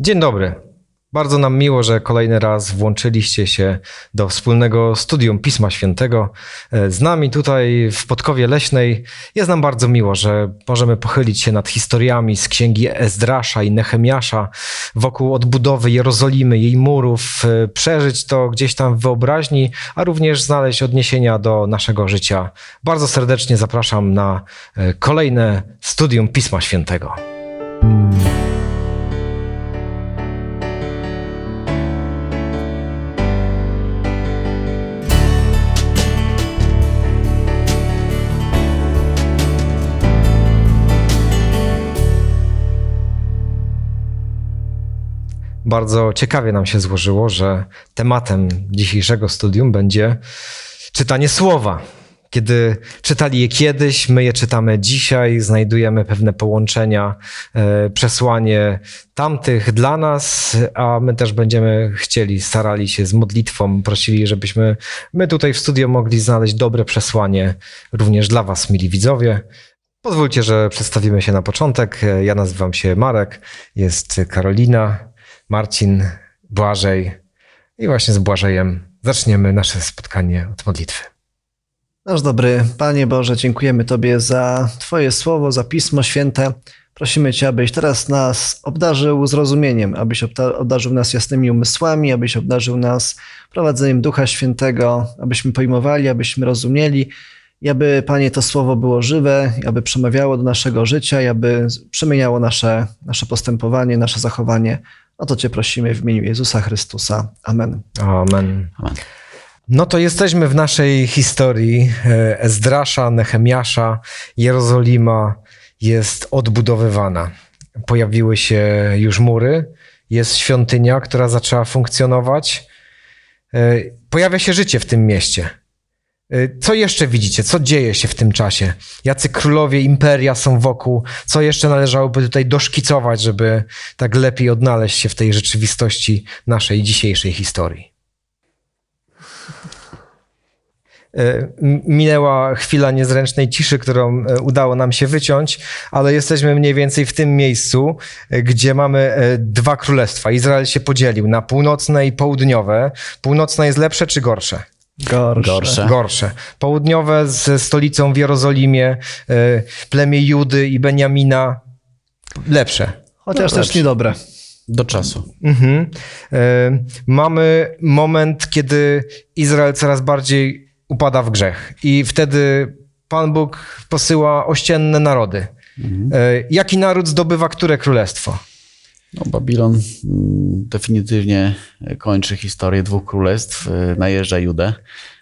Dzień dobry. Bardzo nam miło, że kolejny raz włączyliście się do wspólnego studium Pisma Świętego. E, z nami tutaj w Podkowie Leśnej jest nam bardzo miło, że możemy pochylić się nad historiami z księgi Ezdrasza i Nehemiasza wokół odbudowy Jerozolimy, jej murów, e, przeżyć to gdzieś tam w wyobraźni, a również znaleźć odniesienia do naszego życia. Bardzo serdecznie zapraszam na e, kolejne studium Pisma Świętego. bardzo ciekawie nam się złożyło, że tematem dzisiejszego studium będzie czytanie słowa. Kiedy czytali je kiedyś, my je czytamy dzisiaj, znajdujemy pewne połączenia, e, przesłanie tamtych dla nas, a my też będziemy chcieli, starali się z modlitwą, prosili, żebyśmy my tutaj w studio mogli znaleźć dobre przesłanie również dla Was, mili widzowie. Pozwólcie, że przedstawimy się na początek. Ja nazywam się Marek, jest Karolina, Marcin, Błażej. I właśnie z Błażejem zaczniemy nasze spotkanie od modlitwy. Nasz dobry Panie Boże, dziękujemy Tobie za Twoje słowo, za Pismo Święte. Prosimy Cię, abyś teraz nas obdarzył zrozumieniem, abyś obdarzył nas jasnymi umysłami, abyś obdarzył nas prowadzeniem Ducha Świętego, abyśmy pojmowali, abyśmy rozumieli i aby, Panie, to słowo było żywe, aby przemawiało do naszego życia i aby przemieniało nasze, nasze postępowanie, nasze zachowanie. No to Cię prosimy w imieniu Jezusa Chrystusa. Amen. Amen. Amen. No to jesteśmy w naszej historii e, Ezdrasza, Nehemiasza, Jerozolima jest odbudowywana. Pojawiły się już mury, jest świątynia, która zaczęła funkcjonować. E, pojawia się życie w tym mieście. E, co jeszcze widzicie? Co dzieje się w tym czasie? Jacy królowie imperia są wokół? Co jeszcze należałoby tutaj doszkicować, żeby tak lepiej odnaleźć się w tej rzeczywistości naszej dzisiejszej historii? E, minęła chwila niezręcznej ciszy, którą e, udało nam się wyciąć, ale jesteśmy mniej więcej w tym miejscu, gdzie mamy dwa królestwa. Izrael się podzielił na północne i południowe. Północne jest lepsze czy gorsze? Gorsze. Gorsze. Gorsze. Południowe ze stolicą w Jerozolimie, e, plemię Judy i Beniamina lepsze. Chociaż no, też lepsze. niedobre. Do czasu. Mhm. E, mamy moment, kiedy Izrael coraz bardziej upada w grzech, i wtedy Pan Bóg posyła ościenne narody. Mhm. E, jaki naród zdobywa które królestwo? No, Babilon mm, definitywnie kończy historię dwóch królestw, y, najeżdża Judę.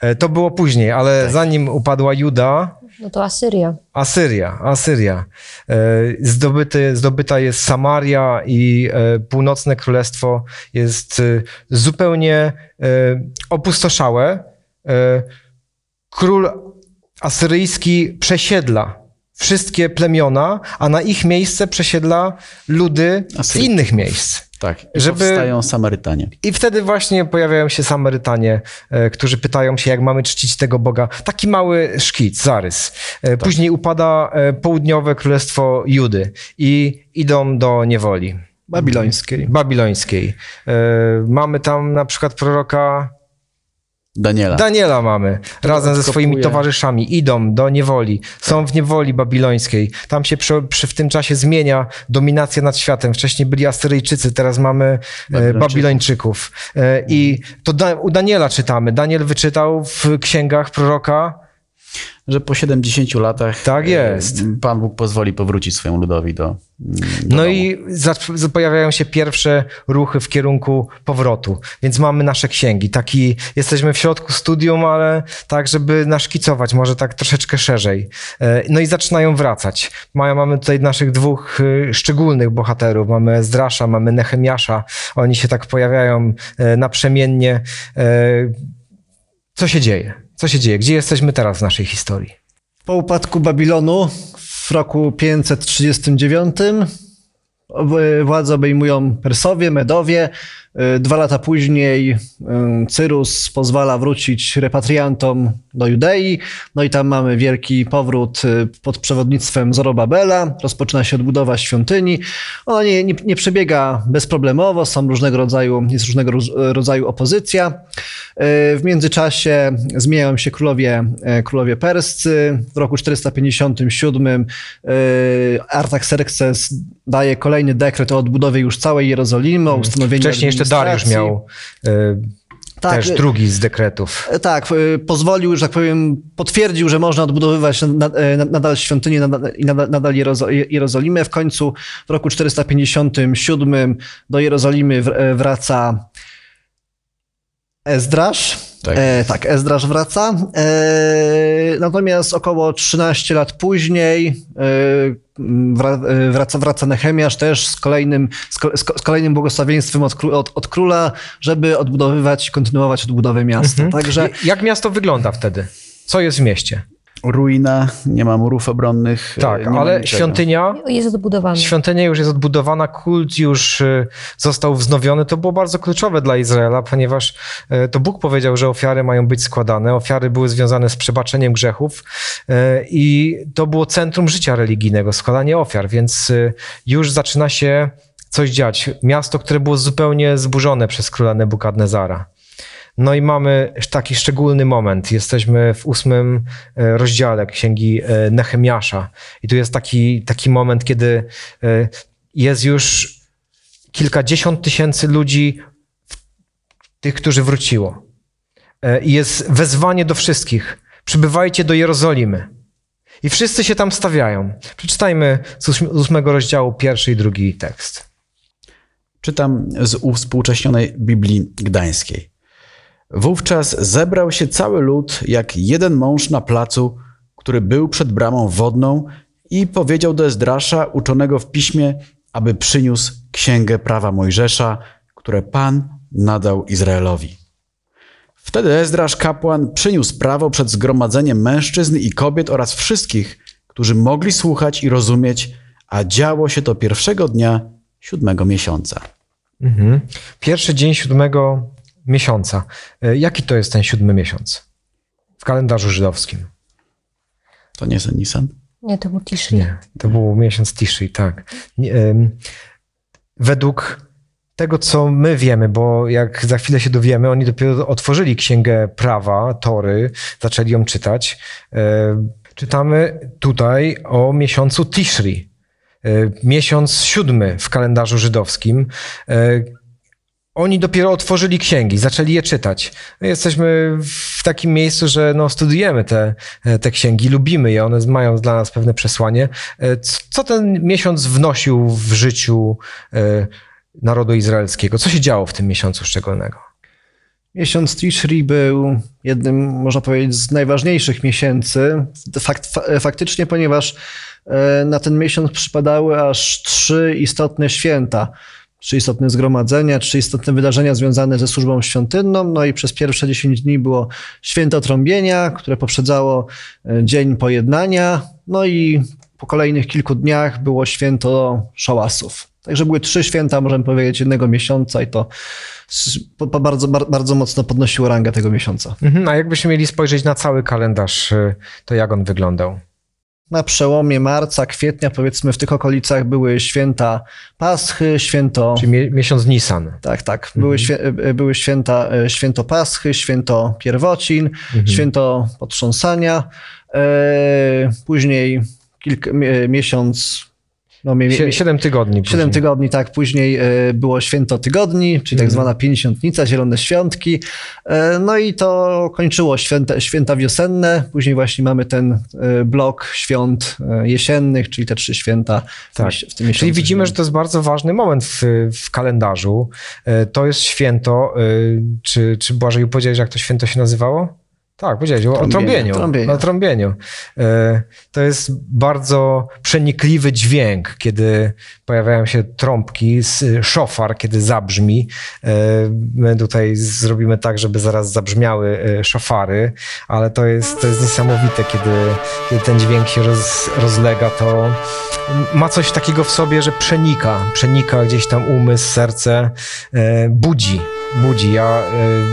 E, to było później, ale tak. zanim upadła Juda. No to Asyria. Asyria, Asyria. E, zdobyty, zdobyta jest Samaria i e, północne królestwo jest zupełnie opustoszałe. Król asyryjski przesiedla wszystkie plemiona, a na ich miejsce przesiedla ludy z innych miejsc. Tak, i żeby... powstają Samarytanie. I wtedy właśnie pojawiają się Samarytanie, e, którzy pytają się, jak mamy czcić tego Boga. Taki mały szkic, zarys. E, tak. Później upada e, południowe królestwo Judy i idą do niewoli. Babilońskiej. Babilońskiej. Mamy tam na przykład proroka Daniela. Daniela mamy. razem ze swoimi towarzyszami idą do niewoli. Są w niewoli babilońskiej. Tam się przy, przy, w tym czasie zmienia dominacja nad światem. Wcześniej byli Asyryjczycy, teraz mamy e, Babilończyków. Babilończyków. E, I mhm. to da, u Daniela czytamy. Daniel wyczytał w księgach proroka że po 70 latach tak e, jest. Pan Bóg pozwoli powrócić swojemu ludowi do. Mm, do no domu. i pojawiają się pierwsze ruchy w kierunku powrotu, więc mamy nasze księgi. Taki jesteśmy w środku studium, ale tak, żeby naszkicować, może tak troszeczkę szerzej. E, no i zaczynają wracać. Mamy tutaj naszych dwóch e, szczególnych bohaterów. Mamy Zdrasza, mamy Nehemiasza. Oni się tak pojawiają naprzemiennie. Co się dzieje? Co się dzieje? Gdzie jesteśmy teraz w naszej historii? Po upadku Babilonu w roku 539 władzę obejmują Persowie, Medowie. Y, dwa lata później y, Cyrus pozwala wrócić repatriantom do Judei. No i tam mamy wielki powrót y, pod przewodnictwem Zorobabela. Rozpoczyna się odbudowa świątyni. Ona nie, nie, nie przebiega bezproblemowo, są różnego rodzaju, jest różnego rodzaju opozycja. W międzyczasie zmieniają się królowie, królowie perscy. W roku 457 Artaxerxes daje kolejne kolejny dekret o odbudowie już całej Jerozolimy, o hmm. ustanowieniu Wcześniej jeszcze Dariusz miał y tak, też y, drugi z dekretów. Y, tak, y, pozwolił, że tak powiem, potwierdził, że można odbudowywać nadal świątynię i nadal, nadal Jerozolimę. W końcu w roku 457 do Jerozolimy wraca Ezdrasz tak, e, tak Ezdrasz wraca. E, natomiast około 13 lat później e, e, wraca, wraca Nehemiasz też z kolejnym, z, kolejnym błogosławieństwem od, od, od króla, żeby odbudowywać, kontynuować odbudowę miasta. Mhm. Także... Jak miasto wygląda wtedy? Co jest w mieście? ruina, nie ma murów obronnych. E, tak, ale świątynia jest odbudowana. Świątynia już jest odbudowana, kult już e, został wznowiony. To było bardzo kluczowe dla Izraela, ponieważ e, to Bóg powiedział, że ofiary mają być składane. Ofiary były związane z przebaczeniem grzechów i to było centrum życia religijnego, składanie ofiar, więc już zaczyna się coś dziać. Miasto, które było zupełnie zburzone przez króla Nebukadnezara. No i mamy taki szczególny moment. Jesteśmy w ósmym e, rozdziale księgi e, Nehemiasza. I tu jest taki, taki moment, kiedy e, jest już kilkadziesiąt tysięcy ludzi, tych, którzy wróciło. I jest wezwanie do wszystkich: przybywajcie do Jerozolimy. I wszyscy się tam stawiają. Przeczytajmy z ósmego rozdziału pierwszy i drugi tekst. Czytam z uwspółcześnionej Biblii Gdańskiej. Wówczas zebrał się cały lud, jak jeden mąż na placu, który był przed bramą wodną, i powiedział do Ezdrasza, uczonego w piśmie, aby przyniósł księgę prawa Mojżesza, które Pan nadał Izraelowi. Wtedy Ezdrasz kapłan przyniósł prawo przed zgromadzeniem mężczyzn i kobiet oraz wszystkich, którzy mogli słuchać i rozumieć, a działo się to pierwszego dnia siódmego miesiąca. Mhm. Pierwszy dzień siódmego miesiąca. E, jaki to jest ten siódmy miesiąc w kalendarzu żydowskim? To nie jest Nisan? Nie, to był Tishri. Nie, to był miesiąc Tishri, tak. Według tego, co my wiemy, bo jak za chwilę się dowiemy, oni dopiero otworzyli księgę prawa, Tory, zaczęli ją czytać. E, czytamy tutaj o miesiącu Tishri, e, miesiąc siódmy w kalendarzu żydowskim, oni dopiero otworzyli księgi, zaczęli je czytać. My jesteśmy w takim miejscu, że no, studujemy te, te księgi, lubimy je, one mają dla nas pewne przesłanie. E, co ten miesiąc wnosił w życiu e, narodu izraelskiego? Co się działo w tym miesiącu szczególnego? Miesiąc Tishri był jednym, można powiedzieć, z najważniejszych miesięcy. Fakt, e, faktycznie, ponieważ na ten miesiąc przypadały aż trzy istotne święta – czy istotne zgromadzenia, czy istotne wydarzenia związane ze służbą świątynną. No i przez pierwsze 10 dni było święto trąbienia, które poprzedzało e, dzień pojednania. No i po kolejnych kilku dniach było święto szałasów. Także były trzy święta, możemy powiedzieć, jednego miesiąca i to bardzo, bardzo mocno podnosiło rangę tego miesiąca. Mhm, a jakbyśmy mieli spojrzeć na cały kalendarz, e, to jak on wyglądał? na przełomie marca, kwietnia, powiedzmy w tych okolicach były święta Paschy, święto... Czyli mie miesiąc Nisan. Tak, tak. Mhm. Były, mhm. świę e, e, były święta, e, święto Paschy, święto Pierwocin, mhm. święto Potrząsania, e, później miesiąc no, mie, 7 tygodni. 7 później. tygodni, tak. Później e, było święto tygodni, czyli tak mhm. zwana pięćdziesiątnica, zielone świątki. E, no i to kończyło święta, święta wiosenne. Później właśnie mamy ten e, blok świąt jesiennych, czyli te trzy święta tak. w tym miesiącu. Czyli widzimy, że to jest bardzo ważny moment w, w kalendarzu. To jest święto, czy, czy Błażeju powiedziałeś, jak to święto się nazywało? Tak, powiedziałeś o trąbieniu. trąbieniu. Na trąbieniu. E, to jest bardzo przenikliwy dźwięk, kiedy pojawiają się trąbki, e, szofar, kiedy zabrzmi. E, my tutaj zrobimy tak, żeby zaraz zabrzmiały szofary, ale to jest, to jest niesamowite, kiedy, kiedy ten dźwięk się roz, rozlega, to ma coś takiego w sobie, że przenika, przenika gdzieś tam umysł, serce, budzi, budzi. Ja,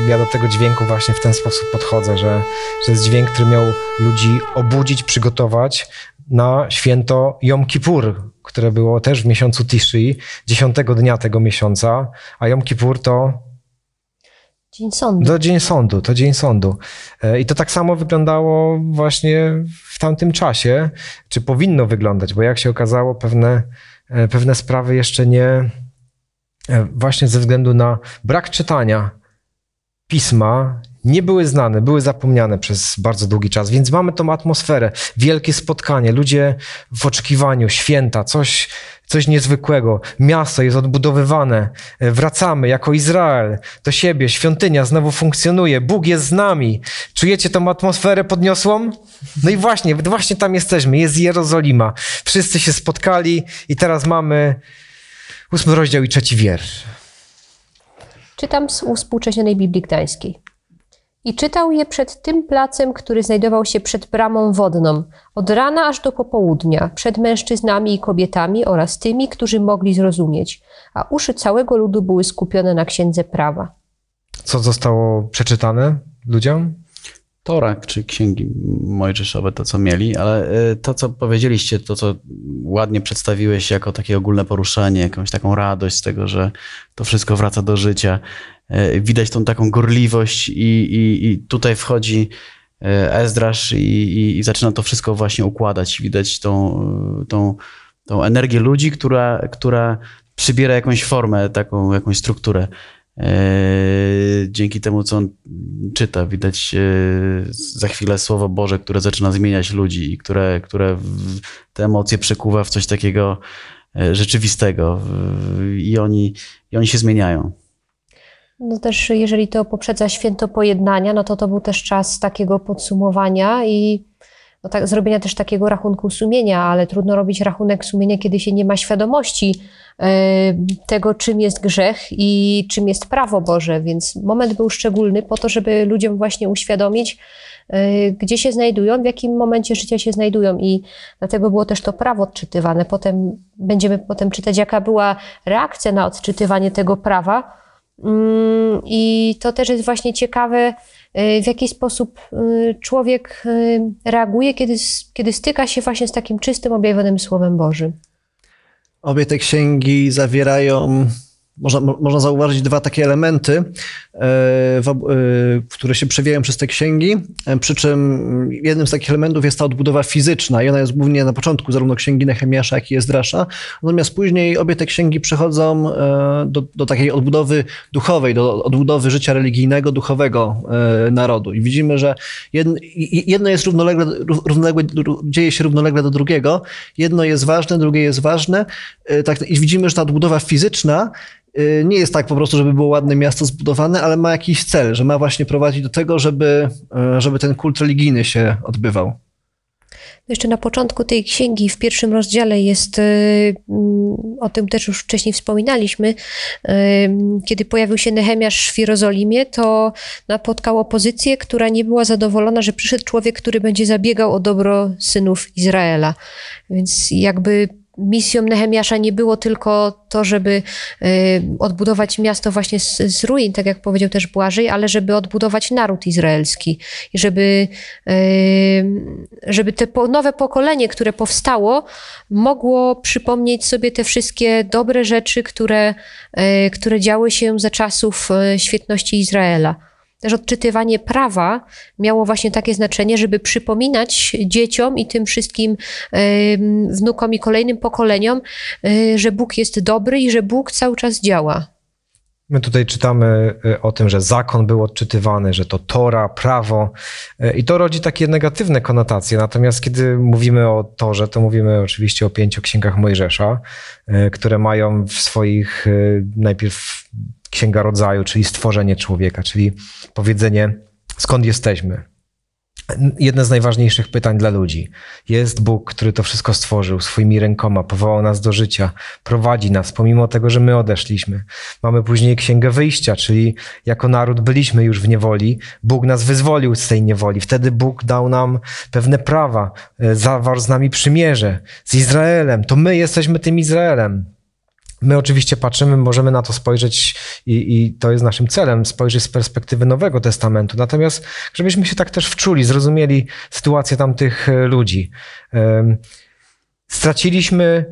ja do tego dźwięku właśnie w ten sposób podchodzę, że że, jest dźwięk, który miał ludzi obudzić, przygotować na święto Jom Kippur, które było też w miesiącu Tiszy, dziesiątego dnia tego miesiąca, a Jom Kippur to Dzień sądu. Do dzień sądu, to dzień sądu. E, I to tak samo wyglądało właśnie w tamtym czasie, czy powinno wyglądać, bo jak się okazało, pewne, e, pewne sprawy jeszcze nie, e, właśnie ze względu na brak czytania pisma, nie były znane, były zapomniane przez bardzo długi czas, więc mamy tą atmosferę, wielkie spotkanie, ludzie w oczekiwaniu, święta, coś, coś niezwykłego. Miasto jest odbudowywane, e, wracamy jako Izrael do siebie, świątynia znowu funkcjonuje, Bóg jest z nami. Czujecie tą atmosferę podniosłą? No i właśnie, właśnie tam jesteśmy, jest Jerozolima. Wszyscy się spotkali i teraz mamy ósmy rozdział i trzeci wiersz. Czytam z współczesnej Biblii Gdańskiej i czytał je przed tym placem, który znajdował się przed bramą wodną, od rana aż do popołudnia, przed mężczyznami i kobietami oraz tymi, którzy mogli zrozumieć, a uszy całego ludu były skupione na księdze prawa. Co zostało przeczytane ludziom? Torak czy księgi mojżeszowe, to co mieli, ale y, to, co powiedzieliście, to, co ładnie przedstawiłeś jako takie ogólne poruszenie, jakąś taką radość z tego, że to wszystko wraca do życia. E, widać tą taką gorliwość i, i, i tutaj wchodzi e, Ezdrasz i, i, zaczyna to wszystko właśnie układać. Widać tą, e, tą, tą energię ludzi, która, która przybiera jakąś formę, taką jakąś strukturę. Dzięki temu, co on czyta, widać za chwilę Słowo Boże, które zaczyna zmieniać ludzi i które, które te emocje przekuwa w coś takiego rzeczywistego. I oni, i oni się zmieniają. No też jeżeli to poprzedza święto pojednania, no to to był też czas takiego podsumowania i no tak, zrobienia też takiego rachunku sumienia, ale trudno robić rachunek sumienia, kiedy się nie ma świadomości yy, tego, czym jest grzech i czym jest prawo Boże. Więc moment był szczególny po to, żeby ludziom właśnie uświadomić, yy, gdzie się znajdują, w jakim momencie życia się znajdują i dlatego było też to prawo odczytywane. Potem będziemy potem czytać, jaka była reakcja na odczytywanie tego prawa Mm, I to też jest właśnie ciekawe, y, w jaki sposób y, człowiek y, reaguje, kiedy, kiedy styka się właśnie z takim czystym, objawionym Słowem Bożym. Obie te księgi zawierają można, można zauważyć dwa takie elementy, e, e, które się przewijają przez te księgi, e, przy czym jednym z takich elementów jest ta odbudowa fizyczna i ona jest głównie na początku zarówno księgi Nehemiasza, jak i Ezdrasza, natomiast później obie te księgi przechodzą do, do takiej odbudowy duchowej, do odbudowy życia religijnego, duchowego narodu i widzimy, że jedno jest równolegle, równolegle dzieje się równolegle do drugiego, jedno jest ważne, drugie jest ważne tak, i widzimy, że ta odbudowa fizyczna Y, nie jest tak po prostu, żeby było ładne miasto zbudowane, ale ma jakiś cel, że ma właśnie prowadzić do tego, żeby, y, żeby ten kult religijny się odbywał. No jeszcze na początku tej księgi, w pierwszym rozdziale jest, y, mm, o tym też już wcześniej wspominaliśmy, kiedy pojawił się Nehemiasz w Jerozolimie, to napotkał opozycję, która nie była zadowolona, że przyszedł człowiek, który będzie zabiegał o dobro synów Izraela. Więc jakby misją Nehemiasza nie było tylko to, żeby y, odbudować miasto właśnie z, z, ruin, tak jak powiedział też Błażej, ale żeby odbudować naród izraelski i żeby, y, żeby te nowe pokolenie, które powstało, mogło przypomnieć sobie te wszystkie dobre rzeczy, które, y, które działy się za czasów świetności Izraela. Też odczytywanie prawa miało właśnie takie znaczenie, żeby przypominać dzieciom i tym wszystkim wnukom i kolejnym pokoleniom, e, że Bóg jest dobry i że Bóg cały czas działa. My tutaj czytamy e, o tym, że zakon był odczytywany, że to Tora, prawo e, i to rodzi takie negatywne konotacje. Natomiast kiedy mówimy o Torze, to mówimy oczywiście o pięciu księgach Mojżesza, które mają w swoich najpierw księga rodzaju, czyli stworzenie człowieka, czyli powiedzenie, skąd jesteśmy. Jedne z najważniejszych pytań dla ludzi. Jest Bóg, który to wszystko stworzył swoimi rękoma, powołał nas do życia, prowadzi nas, pomimo tego, że my odeszliśmy. Mamy później księgę wyjścia, czyli jako naród byliśmy już w niewoli. Bóg nas wyzwolił z tej niewoli. Wtedy Bóg dał nam pewne prawa, e, zawarł z nami przymierze z Izraelem. To my jesteśmy tym Izraelem. My oczywiście patrzymy, możemy na to spojrzeć i, i, to jest naszym celem, spojrzeć z perspektywy Nowego Testamentu. Natomiast, żebyśmy się tak też wczuli, zrozumieli sytuację tamtych e, ludzi. Straciliśmy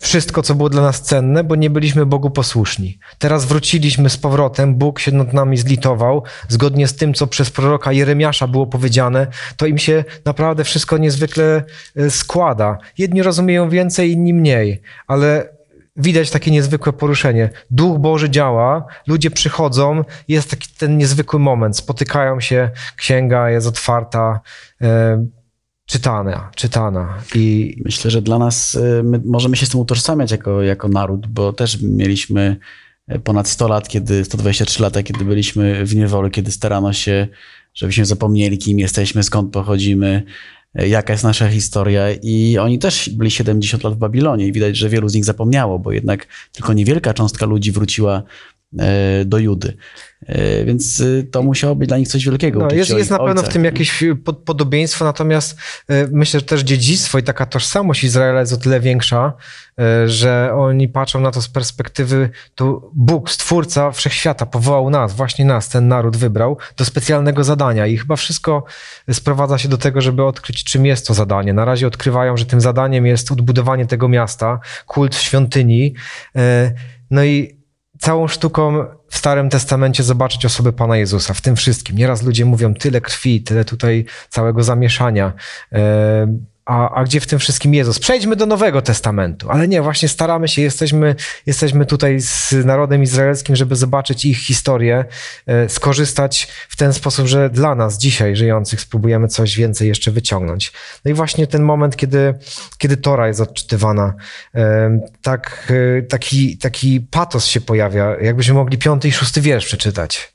wszystko, co było dla nas cenne, bo nie byliśmy Bogu posłuszni. Teraz wróciliśmy z powrotem, Bóg się nad nami zlitował, zgodnie z tym, co przez proroka Jeremiasza było powiedziane, to im się naprawdę wszystko niezwykle e, składa. Jedni rozumieją więcej, inni mniej, ale widać takie niezwykłe poruszenie. Duch Boży działa, ludzie przychodzą, jest taki ten niezwykły moment, spotykają się, księga jest otwarta, e, czytana, czytana. I... Myślę, że dla nas, e, my możemy się z tym utożsamiać jako, jako naród, bo też mieliśmy e, ponad 100 lat, kiedy 123 lata, kiedy byliśmy w niewoli, kiedy starano się, żebyśmy zapomnieli, kim jesteśmy, skąd pochodzimy, E, jaka jest nasza historia. I oni też byli 70 lat w Babilonie i widać, że wielu z nich zapomniało, bo jednak tylko niewielka cząstka ludzi wróciła e, do Judy. E, więc y, to musiało być dla nich coś wielkiego. No, jest, jest na pewno w tym jakieś y, podobieństwo, natomiast y, myślę, że też dziedzictwo i taka tożsamość Izraela jest o tyle większa, że oni patrzą na to z perspektywy, to Bóg, Stwórca Wszechświata powołał nas, właśnie nas, ten naród wybrał do specjalnego zadania i chyba wszystko sprowadza się do tego, żeby odkryć, czym jest to zadanie. Na razie odkrywają, że tym zadaniem jest odbudowanie tego miasta, kult w świątyni. No i całą sztuką w Starym Testamencie zobaczyć osobę Pana Jezusa w tym wszystkim. Nieraz ludzie mówią tyle krwi, tyle tutaj całego zamieszania. E, a, a gdzie w tym wszystkim Jezus? Przejdźmy do Nowego Testamentu. Ale nie, właśnie staramy się, jesteśmy, jesteśmy tutaj z narodem izraelskim, żeby zobaczyć ich historię, e, skorzystać w ten sposób, że dla nas dzisiaj żyjących spróbujemy coś więcej jeszcze wyciągnąć. No i właśnie ten moment, kiedy, kiedy Tora jest odczytywana, e, tak, e, taki, taki patos się pojawia, jakbyśmy mogli piąty i szósty wiersz przeczytać.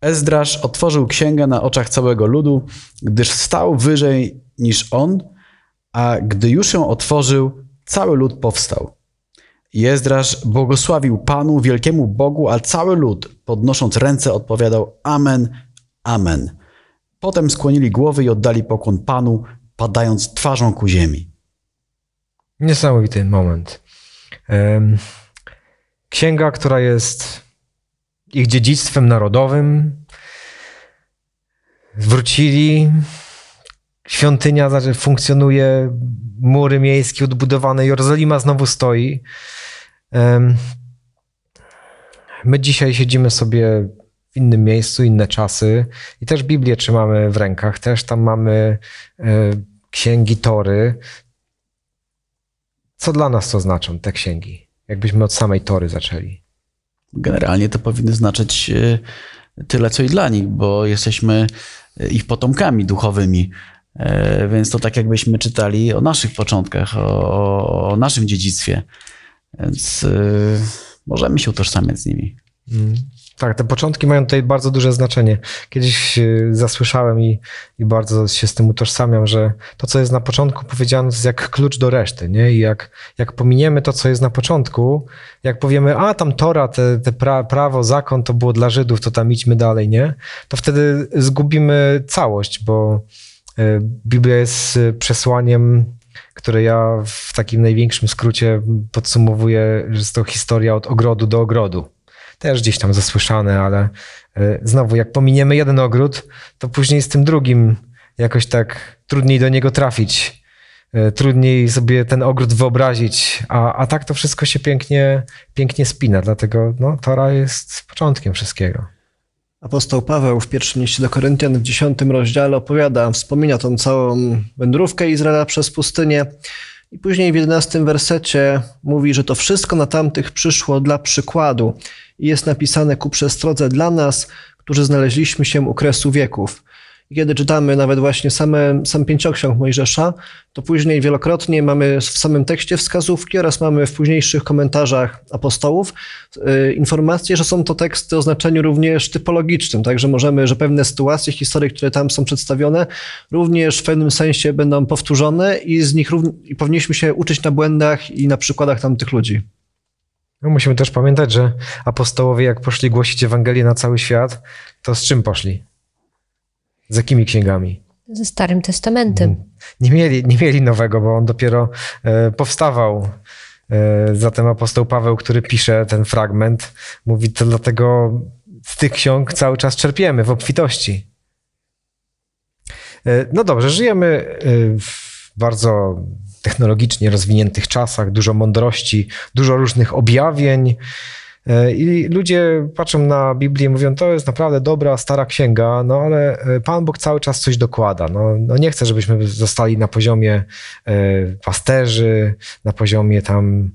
Ezdrasz otworzył księgę na oczach całego ludu, gdyż stał wyżej niż on, a gdy już ją otworzył, cały lud powstał. Jezdrasz błogosławił Panu, wielkiemu Bogu, a cały lud, podnosząc ręce, odpowiadał Amen, Amen. Potem skłonili głowy i oddali pokłon Panu, padając twarzą ku ziemi. Niesamowity moment. Księga, która jest ich dziedzictwem narodowym. Wrócili, świątynia znaczy funkcjonuje, mury miejskie odbudowane, Jerozolima znowu stoi. My dzisiaj siedzimy sobie w innym miejscu, inne czasy i też Biblię trzymamy w rękach, też tam mamy e, księgi Tory. Co dla nas to znaczą te księgi? Jakbyśmy od samej Tory zaczęli. Generalnie to powinny znaczyć e, tyle, co i dla nich, bo jesteśmy e, ich potomkami duchowymi, E, więc to tak jakbyśmy czytali o naszych początkach, o, o naszym dziedzictwie. Więc e, możemy się utożsamiać z nimi. Mm. Tak, te początki mają tutaj bardzo duże znaczenie. Kiedyś e, zasłyszałem i, i bardzo się z tym utożsamiam, że to, co jest na początku powiedziane, jest jak klucz do reszty, nie? I jak, jak pominiemy to, co jest na początku, jak powiemy, a tam Tora, te, te pra, prawo, zakon to było dla Żydów, to tam idźmy dalej, nie? To wtedy zgubimy całość, bo E, Biblia jest e, przesłaniem, które ja w takim największym skrócie podsumowuję, że jest to historia od ogrodu do ogrodu. Też gdzieś tam zasłyszane, ale e, znowu, jak pominiemy jeden ogród, to później z tym drugim jakoś tak trudniej do niego trafić trudniej sobie ten ogród wyobrazić, a, a tak to wszystko się pięknie, pięknie spina, dlatego no, Tora jest początkiem wszystkiego. Apostoł Paweł w pierwszym liście do Koryntian w dziesiątym rozdziale opowiada, wspomina tą całą wędrówkę Izraela przez pustynię i później w jedenastym wersecie mówi, że to wszystko na tamtych przyszło dla przykładu i jest napisane ku przestrodze dla nas, którzy znaleźliśmy się u kresu wieków kiedy czytamy nawet właśnie same, sam pięcioksiąg Mojżesza, to później wielokrotnie mamy w samym tekście wskazówki oraz mamy w późniejszych komentarzach apostołów y, informacje, że są to teksty o znaczeniu również typologicznym, także możemy, że pewne sytuacje, historie, które tam są przedstawione, również w pewnym sensie będą powtórzone i z nich równ- i powinniśmy się uczyć na błędach i na przykładach tamtych ludzi. No, musimy też pamiętać, że apostołowie jak poszli głosić Ewangelię na cały świat, to z czym poszli? Z jakimi księgami? Ze Starym Testamentem. Mm. Nie mieli, nie mieli nowego, bo on dopiero e, powstawał. E, zatem apostoł Paweł, który pisze ten fragment, mówi, to dlatego z tych ksiąg cały czas czerpiemy w obfitości. E, no dobrze, żyjemy w bardzo technologicznie rozwiniętych czasach, dużo mądrości, dużo różnych objawień. E, I ludzie patrzą na Biblię i mówią, to jest naprawdę dobra, stara księga, no ale e, Pan Bóg cały czas coś dokłada. No, no nie chce, żebyśmy zostali na poziomie e, pasterzy, na poziomie tam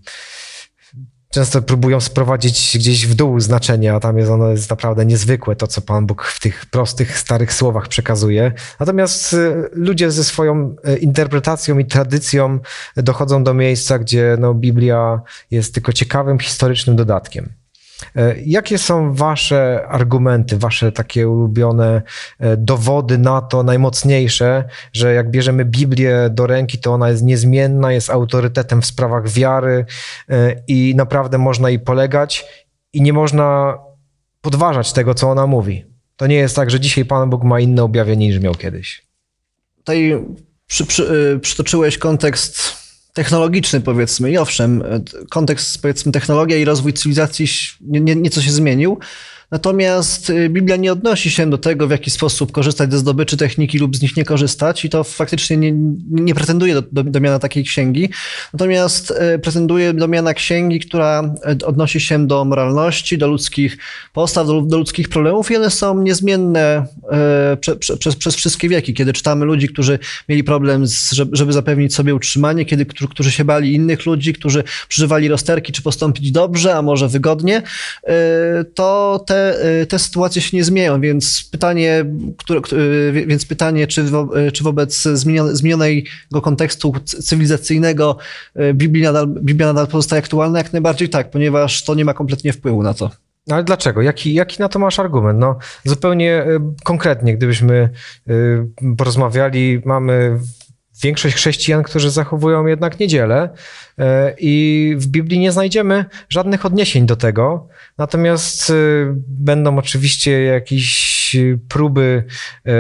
często próbują sprowadzić gdzieś w dół znaczenie, a tam jest ono jest naprawdę niezwykłe, to co Pan Bóg w tych prostych, starych słowach przekazuje. Natomiast ludzie ze swoją interpretacją i tradycją dochodzą do miejsca, gdzie no, Biblia jest tylko ciekawym, historycznym dodatkiem. E, jakie są Wasze argumenty, Wasze takie ulubione e, dowody na to, najmocniejsze, że jak bierzemy Biblię do ręki, to ona jest niezmienna, jest autorytetem w sprawach wiary e, i naprawdę można jej polegać i nie można podważać tego, co ona mówi? To nie jest tak, że dzisiaj Pan Bóg ma inne objawienie niż miał kiedyś. Tutaj przy, przy, przytoczyłeś kontekst technologiczny, powiedzmy. I owszem, e, kontekst, powiedzmy, technologia i rozwój cywilizacji nie, nie, nieco się zmienił, Natomiast y, Biblia nie odnosi się do tego, w jaki sposób korzystać ze zdobyczy techniki lub z nich nie korzystać, i to faktycznie nie, nie pretenduje do, do, do miana takiej księgi. Natomiast y, pretenduje do miana księgi, która y, odnosi się do moralności, do ludzkich postaw, do, do ludzkich problemów, i one są niezmienne prze, prze, przez, przez wszystkie wieki. Kiedy czytamy ludzi, którzy mieli problem, z, żeby zapewnić sobie utrzymanie, kiedy, którzy się bali innych ludzi, którzy przeżywali rozterki, czy postąpić dobrze, a może wygodnie, to te Y, te sytuacje się nie zmieniają, więc pytanie, które, y, więc pytanie czy, wo, y, czy wobec zmienionego kontekstu cywilizacyjnego Biblia nadal, Biblia nadal pozostaje aktualna? Jak najbardziej tak, ponieważ to nie ma kompletnie wpływu na to. No, ale dlaczego? Jaki, jaki na to masz argument? No, zupełnie konkretnie, gdybyśmy porozmawiali, mamy większość chrześcijan, którzy zachowują jednak niedzielę e, i w Biblii nie znajdziemy żadnych odniesień do tego. Natomiast e, będą oczywiście jakieś próby e,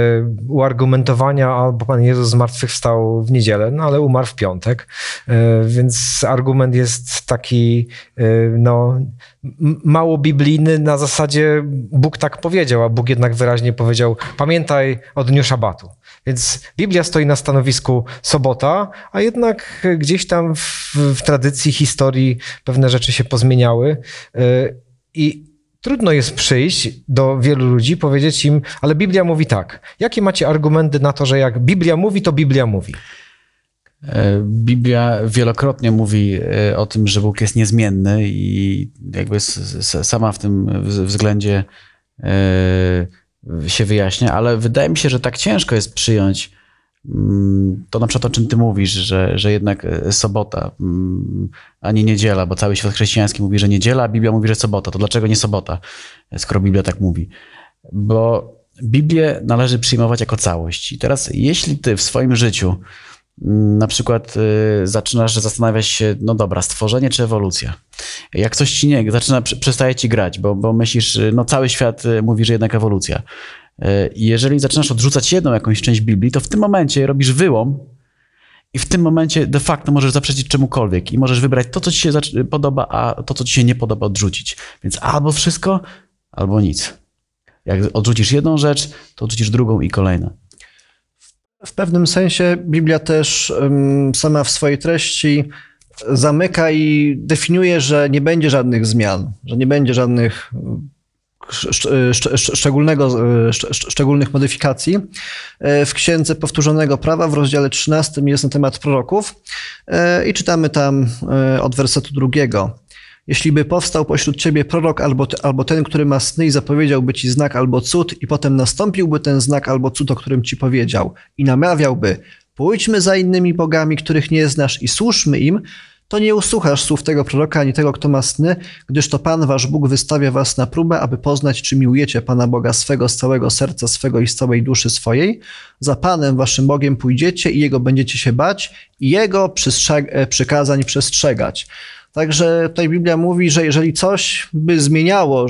uargumentowania, albo Pan Jezus zmartwychwstał w niedzielę, no ale umarł w piątek, e, więc argument jest taki e, no, mało biblijny na zasadzie Bóg tak powiedział, a Bóg jednak wyraźnie powiedział pamiętaj o dniu szabatu. Więc Biblia stoi na stanowisku sobota, a jednak gdzieś tam w, w tradycji, historii pewne rzeczy się pozmieniały i Trudno jest przyjść do wielu ludzi, powiedzieć im, ale Biblia mówi tak. Jakie macie argumenty na to, że jak Biblia mówi, to Biblia mówi? E, Biblia wielokrotnie mówi e, o tym, że Bóg jest niezmienny i jakby sama w tym względzie e, się wyjaśnia, ale wydaje mi się, że tak ciężko jest przyjąć Mm, to na przykład o czym ty mówisz, że, że jednak e, sobota, mm, a nie niedziela, bo cały świat chrześcijański mówi, że niedziela, a Biblia mówi, że sobota. To dlaczego nie sobota, skoro Biblia tak mówi? Bo Biblię należy przyjmować jako całość. I teraz, jeśli ty w swoim życiu mm, na przykład y, zaczynasz zastanawiać się, no dobra, stworzenie czy ewolucja. Jak coś ci nie, zaczyna, przestaje ci grać, bo, bo myślisz, no cały świat e, mówi, że jednak ewolucja. E, I jeżeli zaczynasz odrzucać jedną jakąś część Biblii, to w tym momencie robisz wyłom i w tym momencie de facto możesz zaprzeczyć czemukolwiek i możesz wybrać to, co ci się podoba, a to, co ci się nie podoba, odrzucić. Więc albo wszystko, albo nic. Jak odrzucisz jedną rzecz, to odrzucisz drugą i kolejną. W pewnym sensie Biblia też sama w swojej treści zamyka i definiuje, że nie będzie żadnych zmian, że nie będzie żadnych Y, szczególnego, y, szczególnych modyfikacji. Y, w Księdze Powtórzonego Prawa w rozdziale 13 jest na temat proroków i czytamy tam od wersetu drugiego. Jeśli by powstał pośród ciebie prorok albo, albo ten, który ma sny i zapowiedziałby ci znak albo cud i potem nastąpiłby ten znak albo cud, o którym ci powiedział i namawiałby, pójdźmy za innymi bogami, których nie znasz i słuszmy im, to nie usłuchasz słów tego proroka ani tego, kto ma sny, gdyż to Pan wasz Bóg wystawia was na próbę, aby poznać, czy miłujecie Pana Boga swego, z całego serca swego i z całej duszy swojej. Za Panem waszym Bogiem pójdziecie i Jego będziecie się bać i Jego e, przykazań przestrzegać. Także tutaj Biblia mówi, że jeżeli coś by zmieniało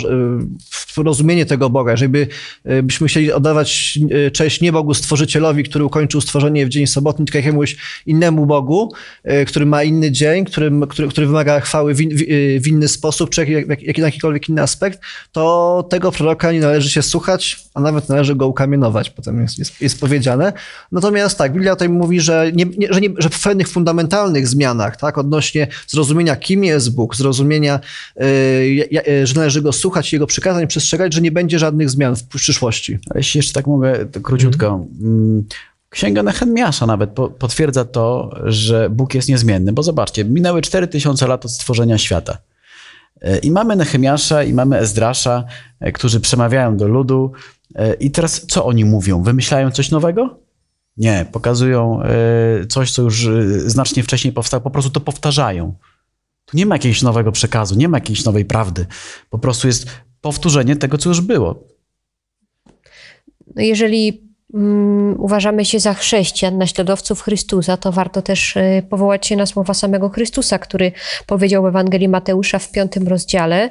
e, rozumienie tego Boga, jeżeli by, e, byśmy chcieli oddawać e, cześć nie Bogu Stworzycielowi, który ukończył stworzenie w dzień sobotni, tylko jakiemuś innemu Bogu, który ma inny dzień, który, który, który wymaga chwały w, in, w inny sposób, czy jakiś jak, jak, jakikolwiek inny aspekt, to tego proroka nie należy się słuchać, a nawet należy go ukamienować, potem jest, jest, jest powiedziane. Natomiast tak, Biblia tutaj mówi, że, nie, nie, że, nie, że w pewnych fundamentalnych zmianach, tak, odnośnie zrozumienia, kim kim jest Bóg, zrozumienia, y, y, że należy Go słuchać, Jego przykazań, przestrzegać, że nie będzie żadnych zmian w przyszłości. Ale jeśli jeszcze tak mogę, to króciutko. Mhm. Mm. Księga Nehemiasza nawet potwierdza to, że Bóg jest niezmienny, bo zobaczcie, minęły 4000 lat od stworzenia świata. Y, I mamy Nehemiasza, i mamy Ezdrasza, którzy przemawiają do ludu. I teraz co oni mówią? Wymyślają coś nowego? Nie, pokazują coś, co już znacznie wcześniej powstało, po prostu to powtarzają nie ma jakiegoś nowego przekazu, nie ma jakiejś nowej prawdy. Po prostu jest powtórzenie tego, co już było. No jeżeli Mm, uważamy się za chrześcijan, naśladowców Chrystusa, to warto też y, powołać się na słowa samego Chrystusa, który powiedział w Ewangelii Mateusza w piątym rozdziale: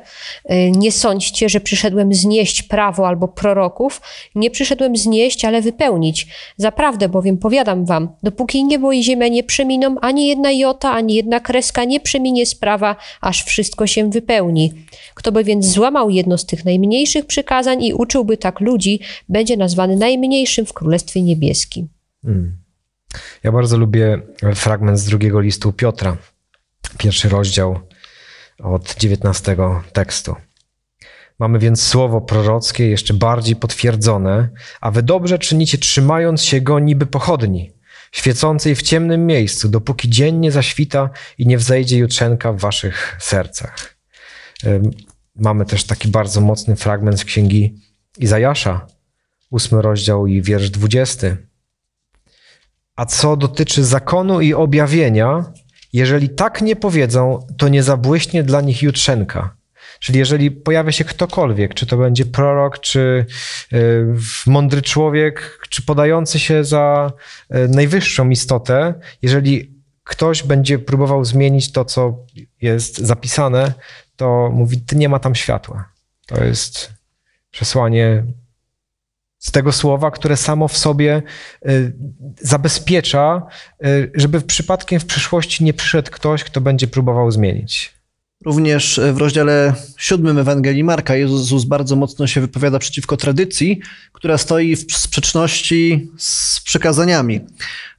y, Nie sądźcie, że przyszedłem znieść prawo albo proroków. Nie przyszedłem znieść, ale wypełnić. Zaprawdę bowiem powiadam wam, dopóki niebo i ziemia nie przeminą, ani jedna jota, ani jedna kreska nie przeminie sprawa, aż wszystko się wypełni. Kto by więc złamał jedno z tych najmniejszych przykazań i uczyłby tak ludzi, będzie nazwany najmniejszym w Królestwie Niebieskim. Hmm. Ja bardzo lubię fragment z drugiego listu Piotra, pierwszy rozdział od 19 tekstu. Mamy więc słowo prorockie jeszcze bardziej potwierdzone, a wy dobrze czynicie, trzymając się go niby pochodni, świecącej w ciemnym miejscu, dopóki dzień nie zaświta i nie wzejdzie jutrzenka w waszych sercach. Mamy też taki bardzo mocny fragment z księgi Izajasza, ósmy rozdział i wiersz dwudziesty. A co dotyczy zakonu i objawienia, jeżeli tak nie powiedzą, to nie zabłyśnie dla nich jutrzenka. Czyli jeżeli pojawia się ktokolwiek, czy to będzie prorok, czy y, mądry człowiek, czy podający się za y, najwyższą istotę, jeżeli ktoś będzie próbował zmienić to, co jest zapisane, to mówi, nie ma tam światła. To jest przesłanie z tego słowa, które samo w sobie y, zabezpiecza, y, żeby przypadkiem w przyszłości nie przyszedł ktoś, kto będzie próbował zmienić. Również e, w rozdziale siódmym Ewangelii Marka Jezus bardzo mocno się wypowiada przeciwko tradycji, która stoi w sprzeczności z przykazaniami.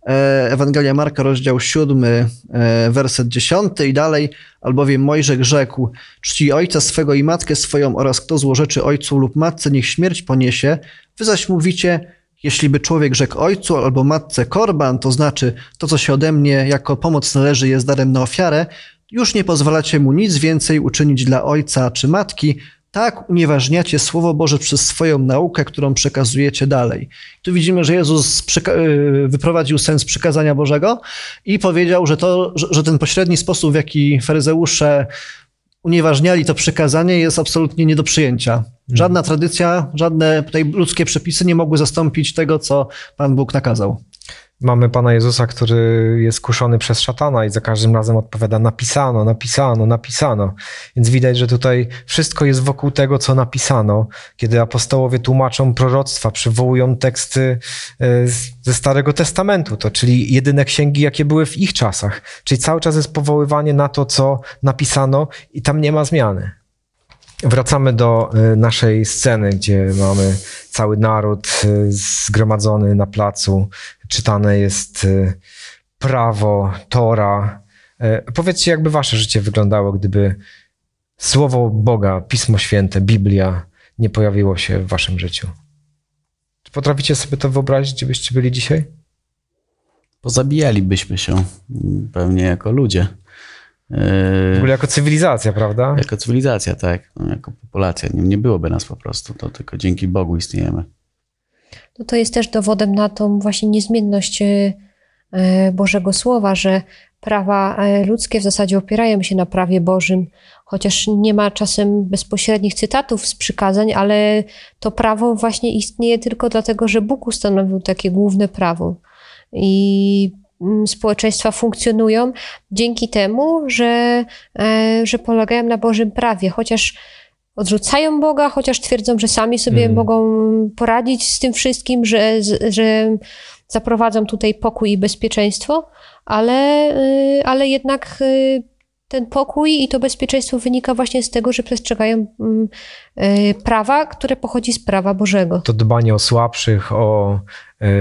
E, Ewangelia Marka, rozdział 7, e, werset 10 i dalej, albowiem Mojżek rzekł, czci ojca swego i matkę swoją oraz kto złożeczy ojcu lub matce, niech śmierć poniesie, wy zaś mówicie, jeśli by człowiek rzekł ojcu albo matce korban, to znaczy to, co się ode mnie jako pomoc należy, jest darem na ofiarę, już nie pozwalacie mu nic więcej uczynić dla ojca czy matki, tak unieważniacie Słowo Boże przez swoją naukę, którą przekazujecie dalej. Tu widzimy, że Jezus y, wyprowadził sens przykazania Bożego i powiedział, że, to, że ten pośredni sposób, w jaki faryzeusze unieważniali to przykazanie, jest absolutnie nie do przyjęcia. Mhm. Żadna hmm. tradycja, żadne tutaj ludzkie przepisy nie mogły zastąpić tego, co Pan Bóg nakazał mamy Pana Jezusa, który jest kuszony przez szatana i za każdym razem odpowiada napisano, napisano, napisano. Więc widać, że tutaj wszystko jest wokół tego, co napisano. Kiedy apostołowie tłumaczą proroctwa, przywołują teksty e, ze Starego Testamentu, to czyli jedyne księgi, jakie były w ich czasach. Czyli cały czas jest powoływanie na to, co napisano i tam nie ma zmiany. Wracamy do e, naszej sceny, gdzie mamy cały naród e, zgromadzony na placu czytane jest y, prawo, Tora. Y, powiedzcie, jakby wasze życie wyglądało, gdyby słowo Boga, Pismo Święte, Biblia nie pojawiło się w waszym życiu. Czy potraficie sobie to wyobrazić, gdybyście byli dzisiaj? Pozabijalibyśmy się pewnie jako ludzie. Y, w ogóle jako cywilizacja, prawda? Jako cywilizacja, tak. No, jako populacja. Nie, nie byłoby nas po prostu. To tylko dzięki Bogu istniejemy no to jest też dowodem na tą właśnie niezmienność e, e, Bożego Słowa, że prawa e, ludzkie w zasadzie opierają się na prawie Bożym, chociaż nie ma czasem bezpośrednich cytatów z przykazań, ale to prawo właśnie istnieje tylko dlatego, że Bóg ustanowił takie główne prawo. I mm, społeczeństwa funkcjonują dzięki temu, że, że polegają na Bożym prawie, chociaż odrzucają Boga, chociaż twierdzą, że sami sobie mm. mogą poradzić z tym wszystkim, że, że zaprowadzą tutaj pokój i bezpieczeństwo, ale, y, ale jednak y, ten pokój i to bezpieczeństwo wynika właśnie z tego, że przestrzegają mm, y, prawa, które pochodzi z prawa Bożego. To dbanie o słabszych, o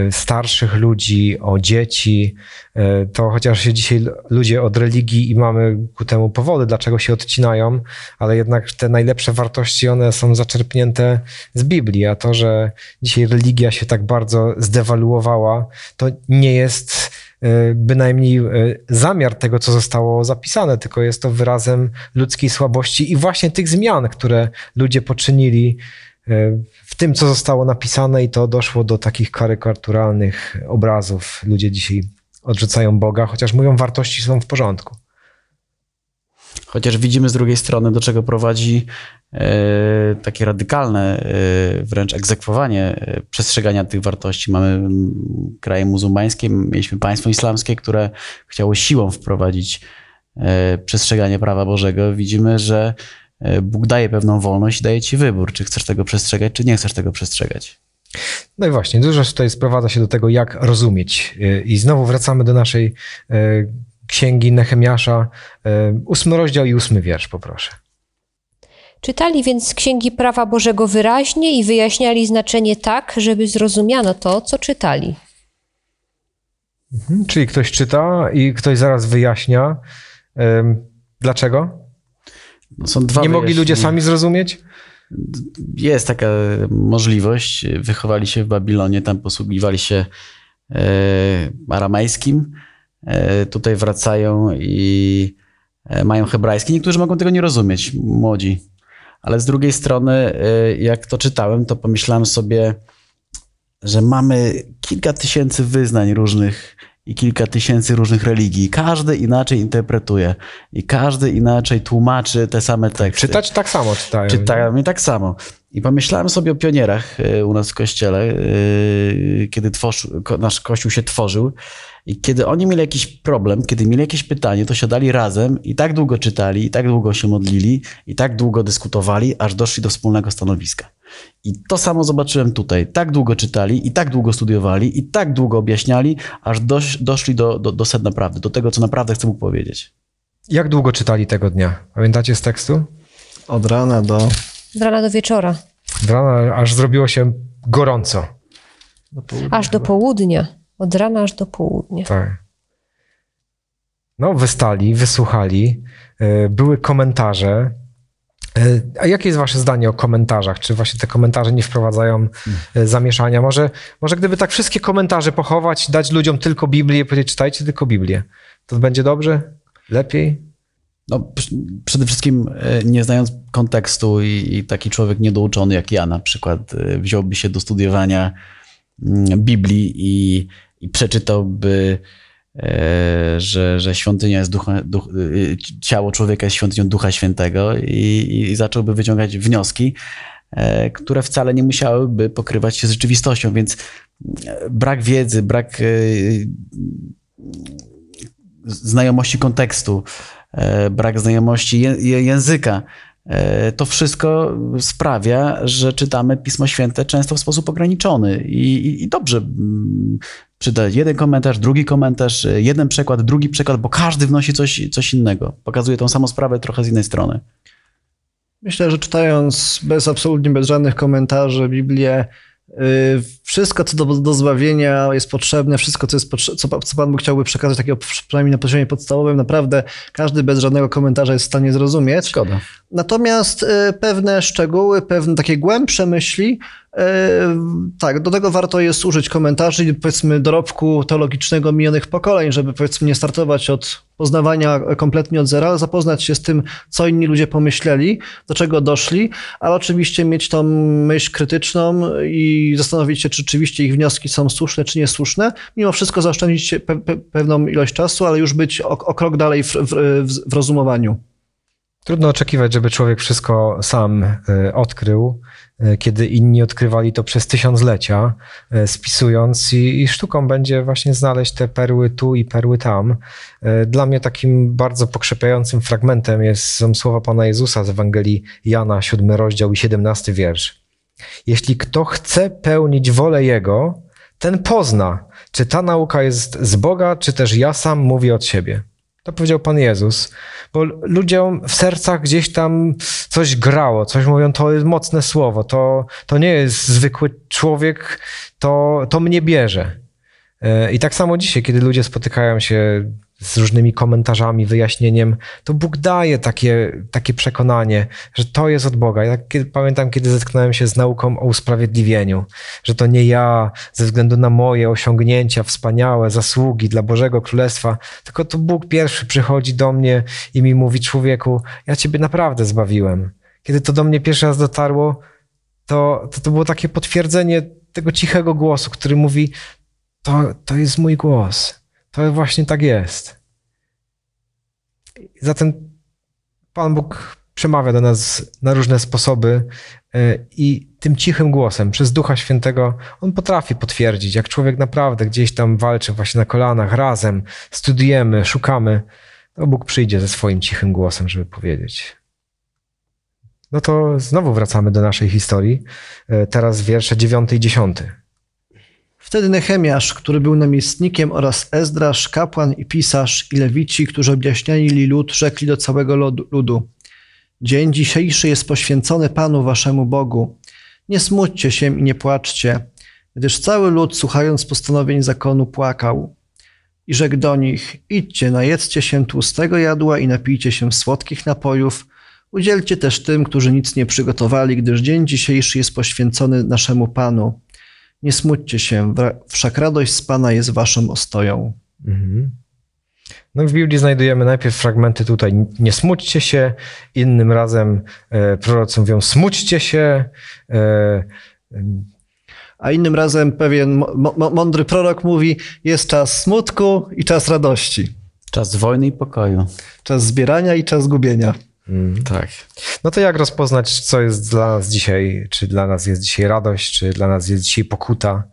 y, starszych ludzi, o dzieci. Y, to chociaż się dzisiaj ludzie od religii i mamy ku temu powody, dlaczego się odcinają, ale jednak te najlepsze wartości, one są zaczerpnięte z Biblii, a to, że dzisiaj religia się tak bardzo zdewaluowała, to nie jest E, bynajmniej e, zamiar tego, co zostało zapisane, tylko jest to wyrazem ludzkiej słabości i właśnie tych zmian, które ludzie poczynili e, w tym, co zostało napisane, i to doszło do takich karykaturalnych obrazów. Ludzie dzisiaj odrzucają Boga, chociaż mówią, wartości są w porządku. Chociaż widzimy z drugiej strony, do czego prowadzi e, takie radykalne e, wręcz egzekwowanie e, przestrzegania tych wartości. Mamy kraje muzułmańskie, mieliśmy państwo islamskie, które chciało siłą wprowadzić przestrzeganie prawa Bożego. Widzimy, że Bóg daje pewną wolność i daje ci wybór, czy chcesz tego przestrzegać, czy nie chcesz tego przestrzegać. No i właśnie, dużo tutaj sprowadza się do tego, jak rozumieć. I znowu wracamy do naszej księgi Nehemiasza, e, ósmy rozdział i ósmy wiersz, poproszę. Czytali więc księgi prawa Bożego wyraźnie i wyjaśniali znaczenie tak, żeby zrozumiano to, co czytali. Mhm, czyli ktoś czyta i ktoś zaraz wyjaśnia. Dlaczego? No, są dwa Nie wyjaśnienia. mogli ludzie sami zrozumieć? Jest taka możliwość. Wychowali się w Babilonie, tam posługiwali się e, aramańskim. E, tutaj wracają i e, mają hebrajski. Niektórzy mogą tego nie rozumieć, młodzi. Ale z drugiej strony, e, jak to czytałem, to pomyślałem sobie, że mamy kilka tysięcy wyznań różnych i kilka tysięcy różnych religii. Każdy inaczej interpretuje i każdy inaczej tłumaczy te same teksty. Czytać tak samo czytają. Czytają i tak samo. I pomyślałem sobie o pionierach u nas w kościele, kiedy nasz kościół się tworzył i kiedy oni mieli jakiś problem, kiedy mieli jakieś pytanie, to siadali razem i tak długo czytali, i tak długo się modlili, i tak długo dyskutowali, aż doszli do wspólnego stanowiska. I to samo zobaczyłem tutaj. Tak długo czytali, i tak długo studiowali, i tak długo objaśniali, aż dosz, doszli do, do, do sedna prawdy, do tego, co naprawdę chcę mu powiedzieć. Jak długo czytali tego dnia? Pamiętacie z tekstu? Od rana do. Od rana do wieczora. Od rana, aż zrobiło się gorąco. Do aż do południa. Od rana aż do południa. Tak. No, wystali, wysłuchali, e, były komentarze. E, a jakie jest Wasze zdanie o komentarzach? Czy właśnie te komentarze nie wprowadzają e, zamieszania? Może, może gdyby tak wszystkie komentarze pochować, dać ludziom tylko Biblię i powiedzieć, czytajcie tylko Biblię, to będzie dobrze? Lepiej? No, przede wszystkim nie znając kontekstu i, i, taki człowiek niedouczony jak ja na przykład wziąłby się do studiowania mm, Biblii i i przeczytałby, e, że, że świątynia jest ducha, duch, e, ciało człowieka jest świątynią Ducha Świętego i, i zacząłby wyciągać wnioski, e, które wcale nie musiałyby pokrywać się z rzeczywistością, więc brak wiedzy, brak znajomości kontekstu, brak znajomości języka E, to wszystko sprawia, że czytamy Pismo Święte często w sposób ograniczony i, i, i dobrze mm, przyda jeden komentarz, drugi komentarz, e, jeden przekład, drugi przekład, bo każdy wnosi coś, coś innego. Pokazuje tą samą sprawę trochę z innej strony. Myślę, że czytając bez absolutnie bez żadnych komentarzy Biblię, Y, wszystko, co do, do zbawienia jest potrzebne, wszystko, co, jest co, co Pan by chciałby przekazać, takiego przynajmniej na poziomie podstawowym, naprawdę każdy bez żadnego komentarza jest w stanie zrozumieć. Szkoda. Natomiast y, pewne szczegóły, pewne takie głębsze myśli, Yy, tak, do tego warto jest użyć komentarzy, powiedzmy, dorobku teologicznego minionych pokoleń, żeby powiedzmy nie startować od poznawania kompletnie od zera, zapoznać się z tym, co inni ludzie pomyśleli, do czego doszli, ale oczywiście mieć tą myśl krytyczną i zastanowić się, czy rzeczywiście ich wnioski są słuszne, czy niesłuszne. Mimo wszystko zaoszczędzić pe pe pewną ilość czasu, ale już być o, o krok dalej w, w, w rozumowaniu. Trudno oczekiwać, żeby człowiek wszystko sam y, odkrył, y, kiedy inni odkrywali to przez tysiąclecia, y, spisując, i, i sztuką będzie właśnie znaleźć te perły tu i perły tam. Dla mnie takim bardzo pokrzepiającym fragmentem jest, są słowa Pana Jezusa z Ewangelii Jana, 7 rozdział i 17 wiersz. Jeśli kto chce pełnić wolę Jego, ten pozna, czy ta nauka jest z Boga, czy też ja sam mówię od siebie. To powiedział Pan Jezus, bo ludziom w sercach gdzieś tam coś grało, coś mówią, to jest mocne słowo, to, to nie jest zwykły człowiek, to, to mnie bierze. E, I tak samo dzisiaj, kiedy ludzie spotykają się z różnymi komentarzami, wyjaśnieniem, to Bóg daje takie, takie przekonanie, że to jest od Boga. Ja tak kiedy, pamiętam, kiedy zetknąłem się z nauką o usprawiedliwieniu, że to nie ja ze względu na moje osiągnięcia, wspaniałe zasługi dla Bożego Królestwa, tylko to Bóg pierwszy przychodzi do mnie i mi mówi: Człowieku, ja ciebie naprawdę zbawiłem. Kiedy to do mnie pierwszy raz dotarło, to, to, to było takie potwierdzenie tego cichego głosu, który mówi: to, to jest mój głos. To właśnie tak jest. Zatem Pan Bóg przemawia do nas na różne sposoby e, i tym cichym głosem, przez Ducha Świętego, on potrafi potwierdzić, jak człowiek naprawdę gdzieś tam walczy, właśnie na kolanach, razem studiujemy, szukamy, to Bóg przyjdzie ze swoim cichym głosem, żeby powiedzieć. No to znowu wracamy do naszej historii, e, teraz wiersze 9 i 10. Wtedy Nehemiasz, który był namiestnikiem oraz Ezdrasz, kapłan i pisarz i lewici, którzy objaśniali lud, rzekli do całego ludu Dzień dzisiejszy jest poświęcony Panu waszemu Bogu. Nie smućcie się i nie płaczcie, gdyż cały lud, słuchając postanowień zakonu, płakał. I rzekł do nich, idźcie, najedzcie się tłustego jadła i napijcie się słodkich napojów, udzielcie też tym, którzy nic nie przygotowali, gdyż dzień dzisiejszy jest poświęcony naszemu Panu. Nie smućcie się, wszak radość z Pana jest waszą ostoją. Mhm. No w Biblii znajdujemy najpierw fragmenty tutaj nie smućcie się, innym razem e, prorocy mówią smućcie się. E, a innym razem pewien mądry prorok mówi: Jest czas smutku i czas radości. Czas wojny i pokoju. Czas zbierania i czas gubienia. Mm. Tak. No to jak rozpoznać, co jest dla nas dzisiaj? Czy dla nas jest dzisiaj radość, czy dla nas jest dzisiaj pokuta?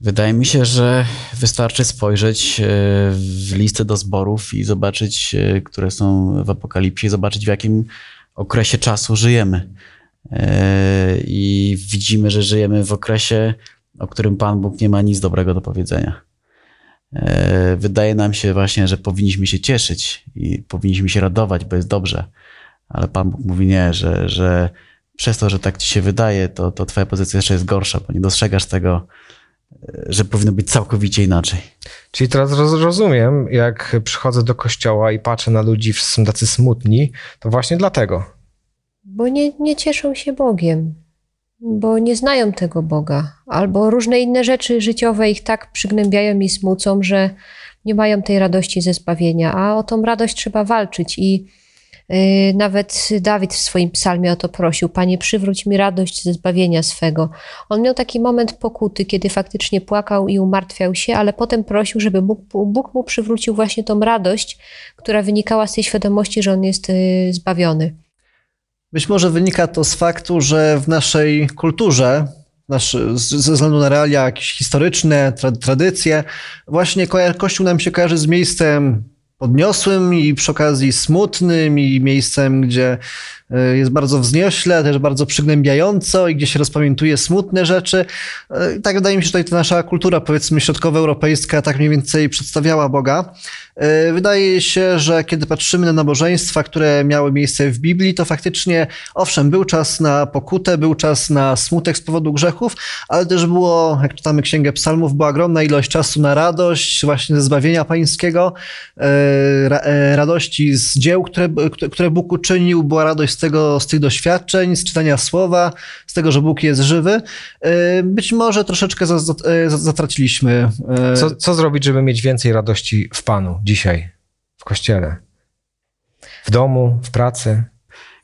Wydaje mi się, że wystarczy spojrzeć e, w listę do zborów i zobaczyć, e, które są w apokalipsie, zobaczyć w jakim okresie czasu żyjemy. E, I widzimy, że żyjemy w okresie, o którym Pan Bóg nie ma nic dobrego do powiedzenia. E, wydaje nam się właśnie, że powinniśmy się cieszyć i powinniśmy się radować, bo jest dobrze. Ale Pan Bóg mówi nie, że, że przez to, że tak ci się wydaje, to, to twoja pozycja jeszcze jest gorsza, bo nie dostrzegasz tego, e, że powinno być całkowicie inaczej. Czyli teraz rozumiem, jak przychodzę do kościoła i patrzę na ludzi, wszyscy są tacy smutni, to właśnie dlatego. Bo nie, nie cieszą się Bogiem bo nie znają tego Boga, albo różne inne rzeczy życiowe ich tak przygnębiają i smucą, że nie mają tej radości ze zbawienia, a o tą radość trzeba walczyć i yy, nawet Dawid w swoim psalmie o to prosił, Panie przywróć mi radość ze zbawienia swego. On miał taki moment pokuty, kiedy faktycznie płakał i umartwiał się, ale potem prosił, żeby Bóg, Bóg mu przywrócił właśnie tą radość, która wynikała z tej świadomości, że on jest yy, zbawiony. Być może wynika to z faktu, że w naszej kulturze, ze względu na realia jakieś historyczne, tra, tradycje, właśnie Kościół nam się kojarzy z miejscem podniosłym i przy okazji smutnym i miejscem, gdzie e, jest bardzo wzniośle, też bardzo przygnębiająco i gdzie się rozpamiętuje smutne rzeczy. E, tak wydaje mi się, że tutaj ta nasza kultura, powiedzmy, środkowoeuropejska tak mniej więcej przedstawiała Boga. E, wydaje się, że kiedy patrzymy na nabożeństwa, które miały miejsce w Biblii, to faktycznie, owszem, był czas na pokutę, był czas na smutek z powodu grzechów, ale też było, jak czytamy Księgę Psalmów, była ogromna ilość czasu na radość, właśnie ze zbawienia pańskiego, E, radości z dzieł, które, które Bóg uczynił, była radość z, tego, z tych doświadczeń, z czytania słowa, z tego, że Bóg jest żywy. E, być może troszeczkę e, zatraciliśmy. Co, co zrobić, żeby mieć więcej radości w Panu dzisiaj, w kościele? W domu, w pracy?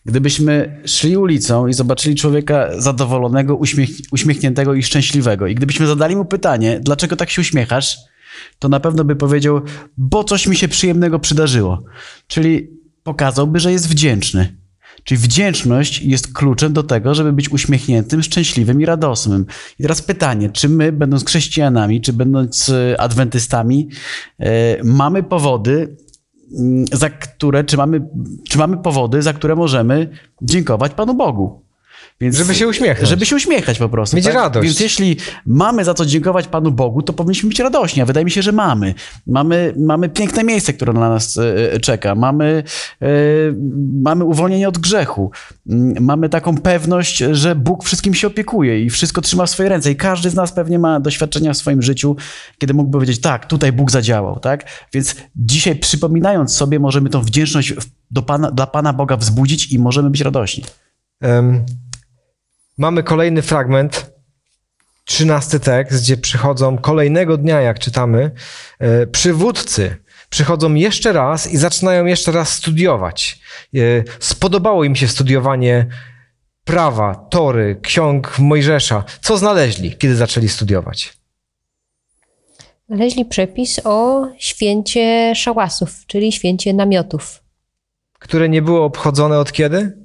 Gdybyśmy szli ulicą i zobaczyli człowieka zadowolonego, uśmiech, uśmiechniętego i szczęśliwego, i gdybyśmy zadali mu pytanie, dlaczego tak się uśmiechasz, to na pewno by powiedział, bo coś mi się przyjemnego przydarzyło. Czyli pokazałby, że jest wdzięczny. Czyli wdzięczność jest kluczem do tego, żeby być uśmiechniętym, szczęśliwym i radosnym. I teraz pytanie, czy my, będąc chrześcijanami, czy będąc e, adwentystami, e, mamy powody, mm, za które, czy mamy, czy mamy powody, za które możemy dziękować Panu Bogu? Więc, żeby się uśmiechać. Żeby się uśmiechać po prostu. Mieć tak? radość. Więc jeśli mamy za co dziękować Panu Bogu, to powinniśmy być radośni, a wydaje mi się, że mamy. Mamy, mamy piękne miejsce, które na nas e, e, czeka. Mamy, e, mamy uwolnienie od grzechu. Mm, mamy taką pewność, że Bóg wszystkim się opiekuje i wszystko trzyma w swojej ręce. I każdy z nas pewnie ma doświadczenia w swoim życiu, kiedy mógłby powiedzieć, tak, tutaj Bóg zadziałał, tak? Więc dzisiaj przypominając sobie, możemy tą wdzięczność do Pana, dla Pana Boga wzbudzić i możemy być radośni. Um, mamy kolejny fragment, trzynasty tekst, gdzie przychodzą kolejnego dnia, jak czytamy, e, przywódcy. Przychodzą jeszcze raz i zaczynają jeszcze raz studiować. E, spodobało im się studiowanie prawa, tory, ksiąg Mojżesza. Co znaleźli, kiedy zaczęli studiować? Znaleźli przepis o święcie szałasów, czyli święcie namiotów. Które nie było obchodzone od kiedy?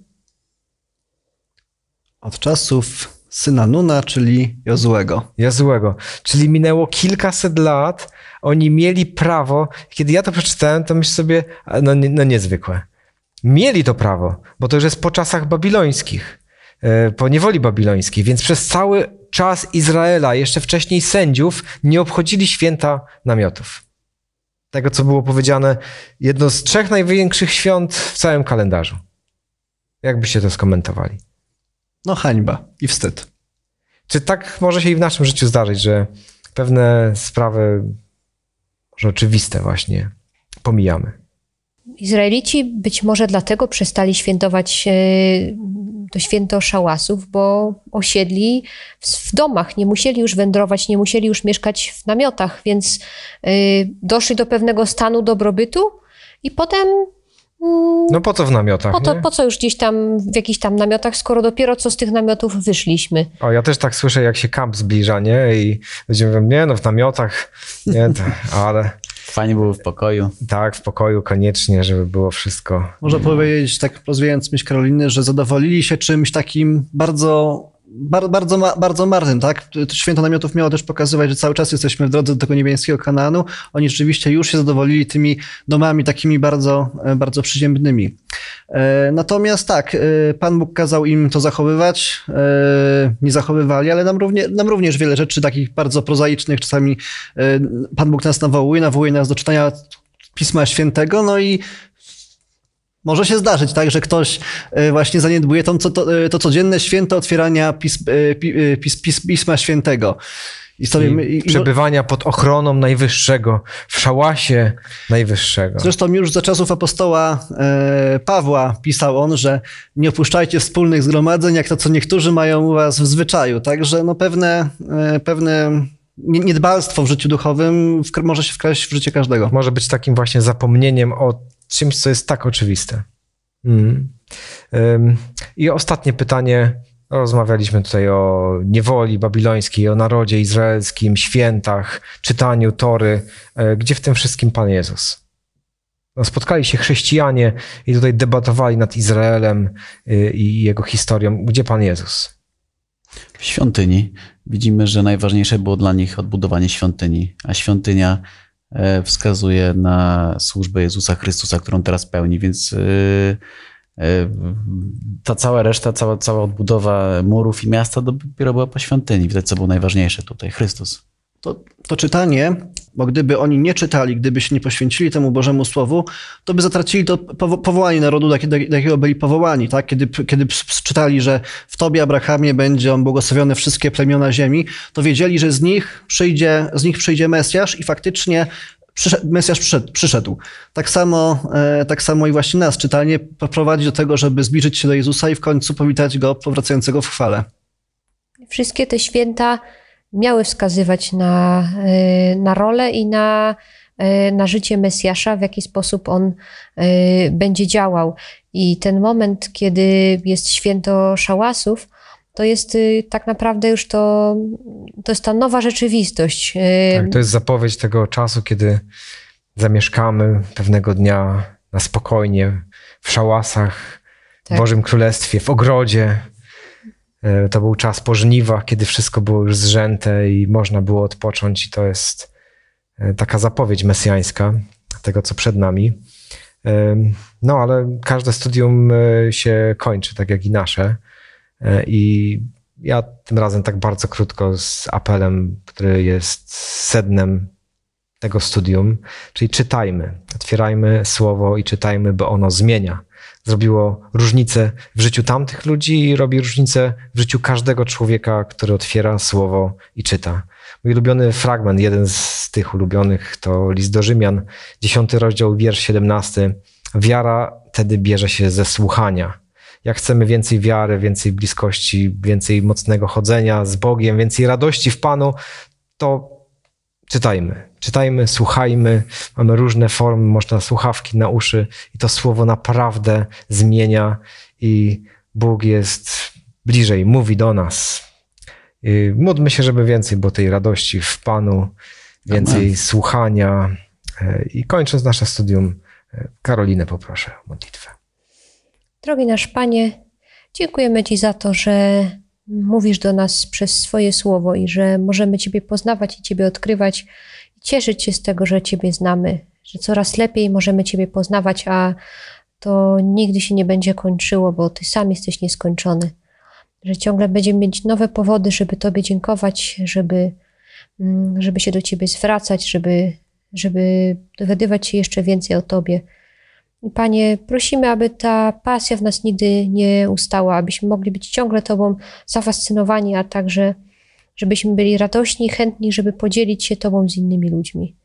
Od czasów syna Nuna, czyli Jozłego. Jozłego. Czyli minęło kilkaset lat, oni mieli prawo. Kiedy ja to przeczytałem, to myślę sobie, no, no niezwykłe. Mieli to prawo, bo to już jest po czasach babilońskich, e, po niewoli babilońskiej, więc przez cały czas Izraela, jeszcze wcześniej sędziów, nie obchodzili święta namiotów. Tego, co było powiedziane, jedno z trzech największych świąt w całym kalendarzu. Jakbyście to skomentowali? No hańba i wstyd. Czy tak może się i w naszym życiu zdarzyć, że pewne sprawy, rzeczywiste właśnie, pomijamy? Izraelici być może dlatego przestali świętować e, to święto szałasów, bo osiedli w domach, nie musieli już wędrować, nie musieli już mieszkać w namiotach, więc e, doszli do pewnego stanu dobrobytu i potem Mm. No po co w namiotach? Po, to, po co już gdzieś tam w jakichś tam namiotach, skoro dopiero co z tych namiotów wyszliśmy? O, ja też tak słyszę, jak się kamp zbliża, nie? I ludzie mówią, nie, no w namiotach, nie, to, ale... Fajnie było w pokoju. Tak, w pokoju koniecznie, żeby było wszystko. Można powiedzieć, tak rozwijając myśl Karoliny, że zadowolili się czymś takim bardzo bardzo, bardzo marnym, tak? Święto Namiotów miało też pokazywać, że cały czas jesteśmy w drodze do tego niebieskiego kananu. Oni rzeczywiście już się zadowolili tymi domami takimi bardzo, e, bardzo przyziemnymi. E, natomiast tak, e, Pan Bóg kazał im to zachowywać, nie zachowywali, ale nam, nam również wiele rzeczy takich bardzo prozaicznych, czasami Pan Bóg nas nawołuje, nawołuje nas do czytania Pisma Świętego, no i może się zdarzyć, tak, że ktoś e, właśnie zaniedbuje to, to, e, to codzienne święto otwierania e, pis, pis, Pisma Świętego. I sobie, i, przebywania pod ochroną Najwyższego, w szałasie Najwyższego. Zresztą już za czasów apostoła e, Pawła pisał on, że nie opuszczajcie wspólnych zgromadzeń, jak to co niektórzy mają u was w zwyczaju. Także no pewne, e, pewne niedbalstwo w życiu duchowym w, może się wkraść w życie każdego. Może być takim właśnie zapomnieniem o czymś, co jest tak oczywiste. Mm. I ostatnie pytanie. Rozmawialiśmy tutaj o niewoli babilońskiej, o narodzie izraelskim, świętach, czytaniu Tory. E, gdzie w tym wszystkim Pan Jezus? No, spotkali się chrześcijanie i tutaj debatowali nad Izraelem y, i jego historią. Gdzie Pan Jezus? W świątyni. Widzimy, że najważniejsze było dla nich odbudowanie świątyni, a świątynia E, wskazuje na służbę Jezusa Chrystusa, którą teraz pełni, więc e, e, ta cała reszta, cała, cała odbudowa murów i miasta dopiero była po świątyni. Widać, co było najważniejsze tutaj, Chrystus to, to czytanie, bo gdyby oni nie czytali, gdyby się nie poświęcili temu Bożemu Słowu, to by zatracili to powołanie narodu, do jakiego byli powołani. Tak? Kiedy, kiedy czytali, że w Tobie, Abrahamie, będzie on błogosławione wszystkie plemiona ziemi, to wiedzieli, że z nich przyjdzie, z nich przyjdzie Mesjasz i faktycznie przyszedł, Mesjasz przyszedł, przyszedł. Tak, samo, e, tak samo i właśnie nas czytanie prowadzi do tego, żeby zbliżyć się do Jezusa i w końcu powitać Go powracającego w chwale. Wszystkie te święta miały wskazywać na, y, na rolę i na, y, na życie Mesjasza, w jaki sposób on y, będzie działał. I ten moment, kiedy jest święto szałasów, to jest tak naprawdę już to, to jest ta nowa rzeczywistość. Tak, to jest zapowiedź tego czasu, kiedy zamieszkamy pewnego dnia na spokojnie, w szałasach, tak. w Bożym Królestwie, w ogrodzie, E, to był czas po żniwach, kiedy wszystko było już zrzęte i można było odpocząć, i to jest e, taka zapowiedź mesjańska tego, co przed nami. E, no, ale każde studium się kończy, tak jak i nasze. I ja tym razem tak bardzo krótko z apelem, który jest sednem tego studium, czyli czytajmy, otwierajmy słowo i czytajmy, bo ono zmienia zrobiło różnicę w życiu tamtych ludzi i robi różnicę w życiu każdego człowieka, który otwiera słowo i czyta. Mój ulubiony fragment, jeden z tych ulubionych, to list do Rzymian, 10 rozdział, wiersz 17. Wiara tedy bierze się ze słuchania. Jak chcemy więcej wiary, więcej bliskości, więcej mocnego chodzenia z Bogiem, więcej radości w Panu, to czytajmy, Czytajmy, słuchajmy, mamy różne formy, można słuchawki na uszy i to słowo naprawdę zmienia i Bóg jest bliżej, mówi do nas. I módlmy się, żeby więcej było tej radości w Panu, więcej Amen. słuchania. E, I kończąc nasze studium, e, Karolinę poproszę o modlitwę. Drogi nasz Panie, dziękujemy Ci za to, że mówisz do nas przez swoje słowo i że możemy Ciebie poznawać i Ciebie odkrywać cieszyć się z tego, że Ciebie znamy, że coraz lepiej możemy Ciebie poznawać, a to nigdy się nie będzie kończyło, bo Ty sam jesteś nieskończony. Że ciągle będziemy mieć nowe powody, żeby Tobie dziękować, żeby, mm, żeby się do Ciebie zwracać, żeby, żeby dowiadywać się jeszcze więcej o Tobie. Panie, prosimy, aby ta pasja w nas nigdy nie ustała, abyśmy mogli być ciągle Tobą zafascynowani, a także żebyśmy byli radośni i chętni, żeby podzielić się Tobą z innymi ludźmi.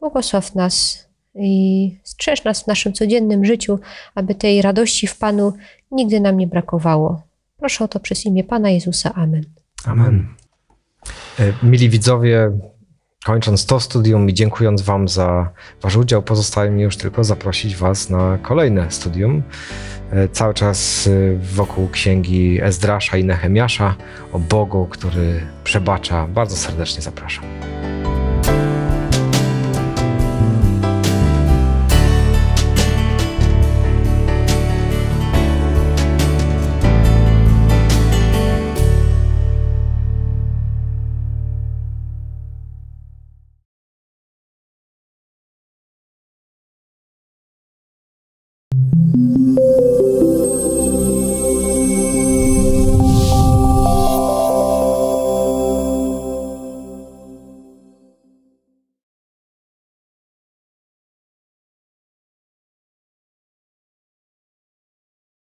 Błogosław nas i strzeż nas w naszym codziennym życiu, aby tej radości w Panu nigdy nam nie brakowało. Proszę o to przez imię Pana Jezusa. Amen. Amen. E, mili widzowie, Kończąc to studium i dziękując Wam za Wasz udział, pozostaje mi już tylko zaprosić Was na kolejne studium. E, cały czas e, wokół księgi Ezdrasza i Nehemiasza o Bogu, który przebacza. Bardzo serdecznie zapraszam.